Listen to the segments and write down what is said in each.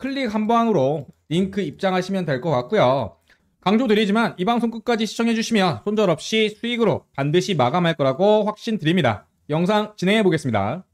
클릭 한 방으로 링크 입장하시면 될 것 같고요. 강조드리지만 이 방송 끝까지 시청해주시면 손절 없이 수익으로 반드시 마감할 거라고 확신드립니다. 영상 진행해 보겠습니다.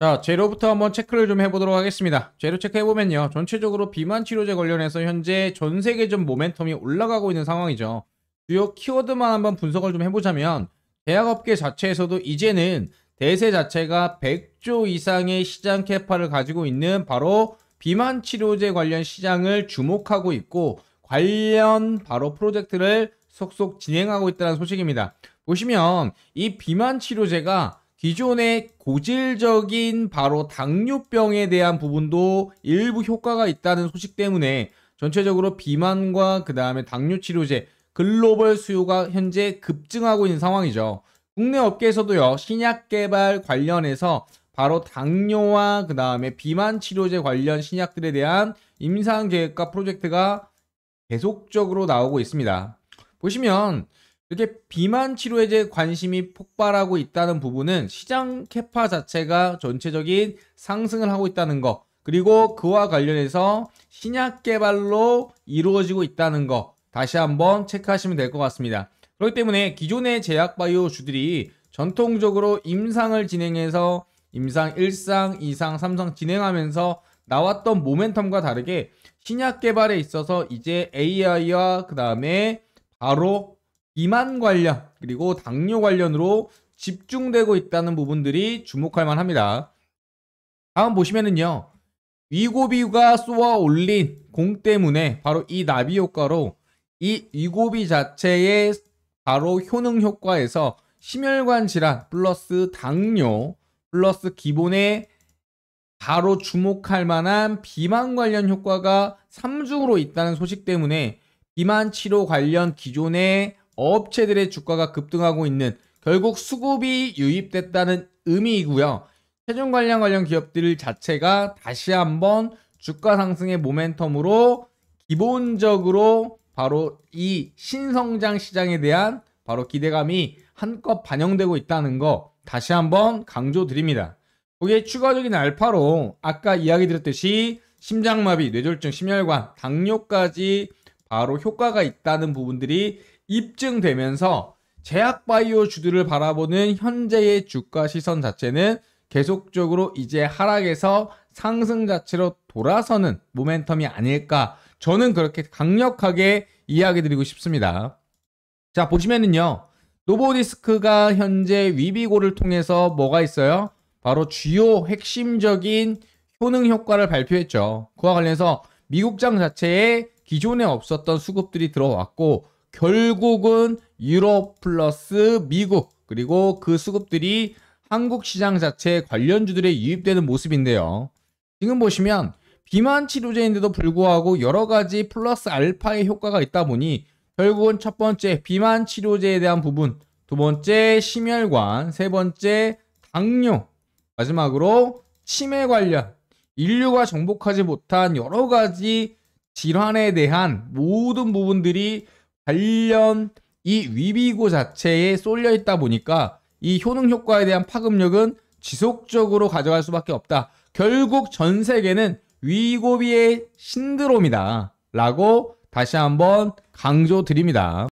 자, 재료부터 한번 체크를 좀 해보도록 하겠습니다. 재료 체크해보면요. 전체적으로 비만 치료제 관련해서 현재 전 세계적 모멘텀이 올라가고 있는 상황이죠. 주요 키워드만 한번 분석을 좀 해보자면 대학업계 자체에서도 이제는 대세 자체가 100조 이상의 시장 캐파를 가지고 있는 바로 비만 치료제 관련 시장을 주목하고 있고 관련 바로 프로젝트를 속속 진행하고 있다는 소식입니다. 보시면 이 비만 치료제가 기존의 고질적인 바로 당뇨병에 대한 부분도 일부 효과가 있다는 소식 때문에 전체적으로 비만과 그 다음에 당뇨 치료제 글로벌 수요가 현재 급증하고 있는 상황이죠. 국내 업계에서도요 신약 개발 관련해서 바로 당뇨와 그 다음에 비만 치료제 관련 신약들에 대한 임상 계획과 프로젝트가 계속적으로 나오고 있습니다. 보시면 이렇게 비만 치료제 관심이 폭발하고 있다는 부분은 시장 캐파 자체가 전체적인 상승을 하고 있다는 것 그리고 그와 관련해서 신약 개발로 이루어지고 있다는 것 다시 한번 체크하시면 될 것 같습니다. 그렇기 때문에 기존의 제약바이오주들이 전통적으로 임상을 진행해서 임상 1상, 2상, 3상 진행하면서 나왔던 모멘텀과 다르게 신약 개발에 있어서 이제 AI와 그 다음에 바로 비만 관련 그리고 당뇨 관련으로 집중되고 있다는 부분들이 주목할 만합니다. 다음 보시면은요. 위고비가 쏘아 올린 공 때문에 바로 이 나비 효과로 이 위고비 자체의 바로 효능 효과에서 심혈관 질환 플러스 당뇨 플러스 기본에 바로 주목할 만한 비만 관련 효과가 3중으로 있다는 소식 때문에 비만 치료 관련 기존의 업체들의 주가가 급등하고 있는 결국 수급이 유입됐다는 의미이고요. 체중 관련 관련 기업들 자체가 다시 한번 주가 상승의 모멘텀으로 기본적으로 바로 이 신성장 시장에 대한 바로 기대감이 한껏 반영되고 있다는 거 다시 한번 강조드립니다. 거기에 추가적인 알파로 아까 이야기 드렸듯이 심장마비, 뇌졸중, 심혈관, 당뇨까지 바로 효과가 있다는 부분들이 입증되면서 제약바이오 주들을 바라보는 현재의 주가 시선 자체는 계속적으로 이제 하락에서 상승 자체로 돌아서는 모멘텀이 아닐까 저는 그렇게 강력하게 이야기 드리고 싶습니다. 자 보시면은요 노보디스크가 현재 위비고를 통해서 뭐가 있어요? 바로 주요 핵심적인 효능 효과를 발표했죠. 그와 관련해서 미국장 자체에 기존에 없었던 수급들이 들어왔고 결국은 유럽 플러스 미국 그리고 그 수급들이 한국 시장 자체 관련주들에 유입되는 모습인데요. 지금 보시면 비만 치료제인데도 불구하고 여러 가지 플러스 알파의 효과가 있다 보니 결국은 첫 번째 비만 치료제에 대한 부분, 두 번째 심혈관, 세 번째 당뇨, 마지막으로 치매 관련, 인류가 정복하지 못한 여러 가지 질환에 대한 모든 부분들이 관련 이 위비고 자체에 쏠려 있다 보니까 이 효능 효과에 대한 파급력은 지속적으로 가져갈 수밖에 없다. 결국 전 세계는 위고비의 신드롬이다. 라고 다시 한번 강조드립니다.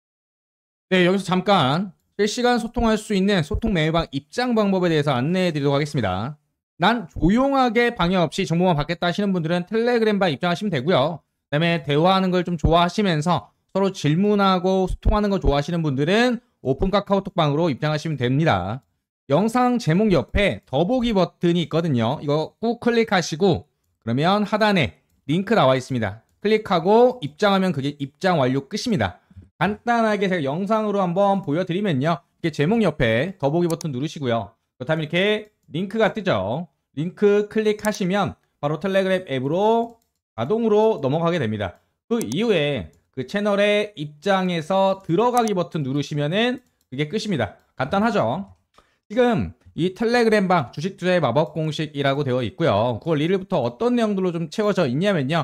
네, 여기서 잠깐 실시간 소통할 수 있는 소통 메일방 입장 방법에 대해서 안내해 드리도록 하겠습니다. 난 조용하게 방해 없이 정보만 받겠다 하시는 분들은 텔레그램 방 입장하시면 되고요. 그다음에 대화하는 걸 좀 좋아하시면서 서로 질문하고 소통하는 걸 좋아하시는 분들은 오픈 카카오톡방으로 입장하시면 됩니다. 영상 제목 옆에 더보기 버튼이 있거든요. 이거 꾹 클릭하시고 그러면 하단에 링크 나와 있습니다. 클릭하고 입장하면 그게 입장 완료 끝입니다. 간단하게 제가 영상으로 한번 보여드리면요. 이게 제목 옆에 더보기 버튼 누르시고요. 그렇다면 이렇게 링크가 뜨죠. 링크 클릭하시면 바로 텔레그램 앱으로 자동으로 넘어가게 됩니다. 그 이후에 그 채널에 입장해서 들어가기 버튼 누르시면은 그게 끝입니다. 간단하죠? 지금 이 텔레그램 방 주식투자의 마법 공식이라고 되어 있고요. 그걸 1일부터 어떤 내용들로 좀 채워져 있냐면요.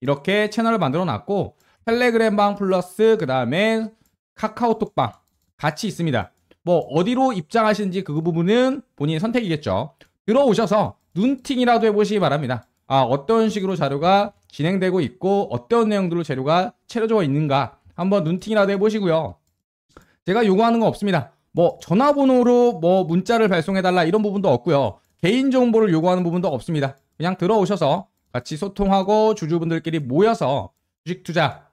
이렇게 채널을 만들어 놨고 텔레그램방 플러스 그 다음에 카카오톡방 같이 있습니다. 뭐 어디로 입장하시는지 그 부분은 본인 선택이겠죠. 들어오셔서 눈팅이라도 해보시기 바랍니다. 아 어떤 식으로 자료가 진행되고 있고 어떤 내용들로 재료가 채려져 있는가 한번 눈팅이라도 해보시고요. 제가 요구하는 건 없습니다. 뭐 전화번호로 뭐 문자를 발송해달라 이런 부분도 없고요. 개인정보를 요구하는 부분도 없습니다. 그냥 들어오셔서 같이 소통하고 주주분들끼리 모여서 주식 투자,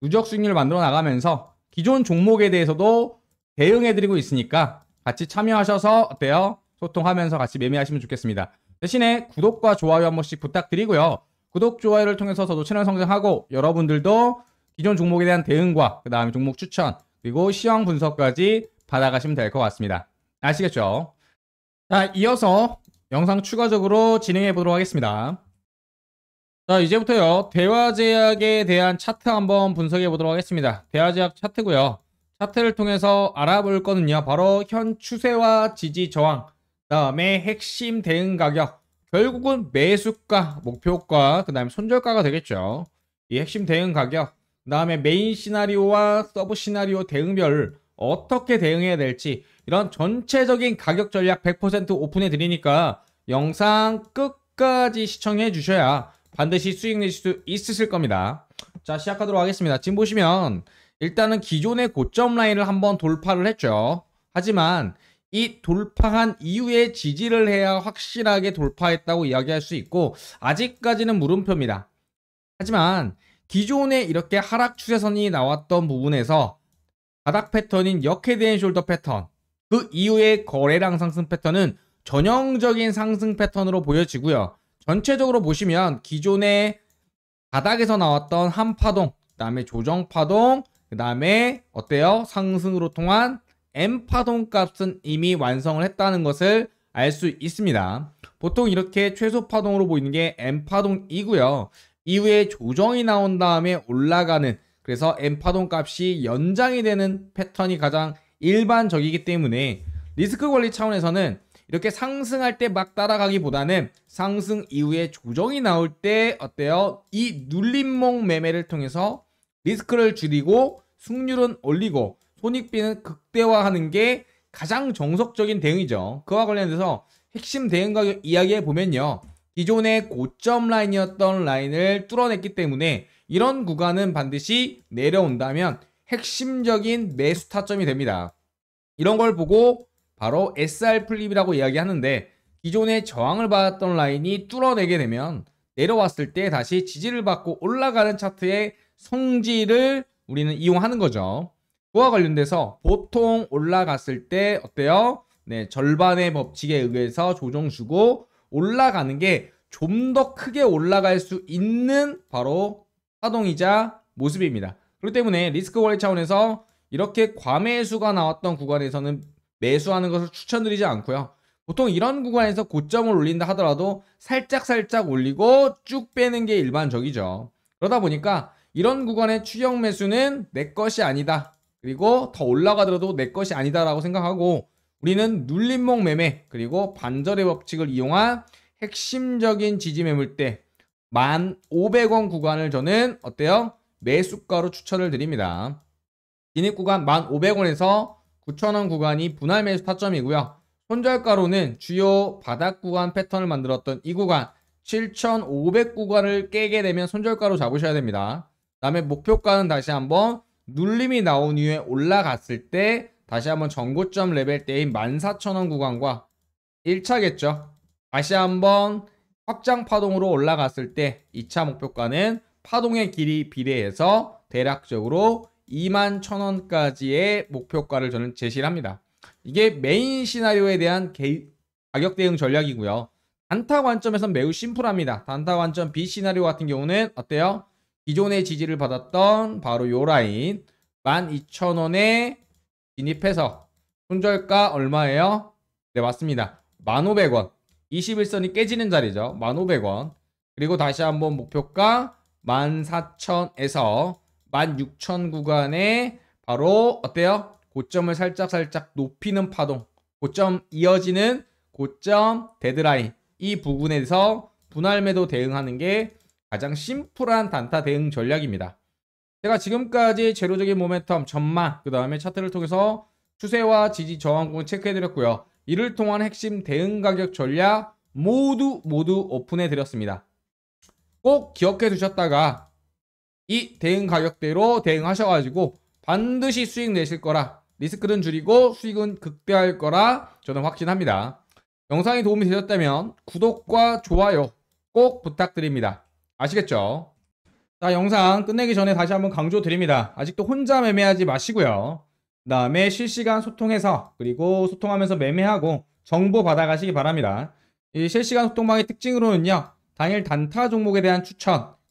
누적 수익률을 만들어 나가면서 기존 종목에 대해서도 대응해드리고 있으니까 같이 참여하셔서 어때요? 소통하면서 같이 매매하시면 좋겠습니다. 대신에 구독과 좋아요 한 번씩 부탁드리고요. 구독, 좋아요를 통해서 저도 채널 성장하고 여러분들도 기존 종목에 대한 대응과 그 다음에 종목 추천 그리고 시황 분석까지 받아가시면 될 것 같습니다. 아시겠죠? 자, 이어서 영상 추가적으로 진행해 보도록 하겠습니다. 자 이제부터요 대화제약에 대한 차트 한번 분석해 보도록 하겠습니다 대화제약 차트고요 차트를 통해서 알아볼 거는요 바로 현 추세와 지지 저항 그 다음에 핵심 대응 가격 결국은 매수가 목표가 그 다음에 손절가가 되겠죠 이 핵심 대응 가격 그 다음에 메인 시나리오와 서브 시나리오 대응별 어떻게 대응해야 될지 이런 전체적인 가격 전략 100% 오픈해 드리니까 영상 끝까지 시청해 주셔야 반드시 수익 내실 수 있으실 겁니다. 자 시작하도록 하겠습니다. 지금 보시면 일단은 기존의 고점 라인을 한번 돌파를 했죠. 하지만 이 돌파한 이후에 지지를 해야 확실하게 돌파했다고 이야기할 수 있고 아직까지는 물음표입니다. 하지만 기존에 이렇게 하락 추세선이 나왔던 부분에서 바닥 패턴인 역헤드앤 숄더 패턴 그이후에 거래량 상승 패턴은 전형적인 상승 패턴으로 보여지고요. 전체적으로 보시면 기존에 바닥에서 나왔던 한파동, 그 다음에 조정파동, 그 다음에 어때요? 상승으로 통한 M파동 값은 이미 완성을 했다는 것을 알 수 있습니다. 보통 이렇게 최소파동으로 보이는 게 M파동이고요. 이후에 조정이 나온 다음에 올라가는 그래서 M파동 값이 연장이 되는 패턴이 가장 일반적이기 때문에 리스크 관리 차원에서는 이렇게 상승할 때 막 따라가기보다는 상승 이후에 조정이 나올 때 어때요? 이 눌림목 매매를 통해서 리스크를 줄이고 승률은 올리고 손익비는 극대화하는 게 가장 정석적인 대응이죠. 그와 관련돼서 핵심 대응 가격 이야기해 보면요. 기존의 고점 라인이었던 라인을 뚫어냈기 때문에 이런 구간은 반드시 내려온다면 핵심적인 매수 타점이 됩니다. 이런 걸 보고 바로 SR 플립이라고 이야기하는데 기존에 저항을 받았던 라인이 뚫어내게 되면 내려왔을 때 다시 지지를 받고 올라가는 차트의 성질을 우리는 이용하는 거죠. 그와 관련돼서 보통 올라갔을 때 어때요? 네, 절반의 법칙에 의해서 조정 주고 올라가는 게 좀 더 크게 올라갈 수 있는 바로 파동이자 모습입니다. 그렇기 때문에 리스크 관리 차원에서 이렇게 과매수가 나왔던 구간에서는 매수하는 것을 추천드리지 않고요. 보통 이런 구간에서 고점을 올린다 하더라도 살짝 살짝 올리고 쭉 빼는 게 일반적이죠. 그러다 보니까 이런 구간의 추격 매수는 내 것이 아니다. 그리고 더 올라가더라도 내 것이 아니다라고 생각하고 우리는 눌림목 매매 그리고 반절의 법칙을 이용한 핵심적인 지지 매물대 1,500원 구간을 저는 어때요? 매수가로 추천을 드립니다. 진입 구간 1,500원에서 9,000원 구간이 분할 매수 타점이고요. 손절가로는 주요 바닥 구간 패턴을 만들었던 이 구간 7,500 구간을 깨게 되면 손절가로 잡으셔야 됩니다. 그 다음에 목표가는 다시 한번 눌림이 나온 이후에 올라갔을 때 다시 한번 전고점 레벨 때인 14,000원 구간과 1차겠죠. 다시 한번 확장 파동으로 올라갔을 때 2차 목표가는 파동의 길이 비례해서 대략적으로 2만 1,000원까지의 목표가를 저는 제시를 합니다. 이게 메인 시나리오에 대한 개, 가격 대응 전략이고요. 단타 관점에선 매우 심플합니다. 단타 관점 B 시나리오 같은 경우는 어때요? 기존의 지지를 받았던 바로 요 라인 12,000원에 진입해서 손절가 얼마예요? 네 맞습니다. 1,500원 21선이 깨지는 자리죠. 1,500원 그리고 다시 한번 목표가 14,000에서 16,000 구간에 바로 어때요? 고점을 살짝 살짝 높이는 파동, 고점 이어지는 고점 데드라인 이 부분에서 분할 매도 대응하는 게 가장 심플한 단타 대응 전략입니다. 제가 지금까지 제로적인 모멘텀, 전망, 그 다음에 차트를 통해서 추세와 지지 저항공을 체크해드렸고요. 이를 통한 핵심 대응 가격 전략 모두 모두 오픈해드렸습니다. 꼭 기억해 두셨다가 이 대응 가격대로 대응하셔가지고 반드시 수익 내실 거라 리스크는 줄이고 수익은 극대화할 거라 저는 확신합니다. 영상이 도움이 되셨다면 구독과 좋아요 꼭 부탁드립니다. 아시겠죠? 자 영상 끝내기 전에 다시 한번 강조드립니다. 아직도 혼자 매매하지 마시고요. 그 다음에 실시간 소통해서 그리고 소통하면서 매매하고 정보 받아가시기 바랍니다. 이 실시간 소통방의 특징으로는요. 당일 단타 종목에 대한 추천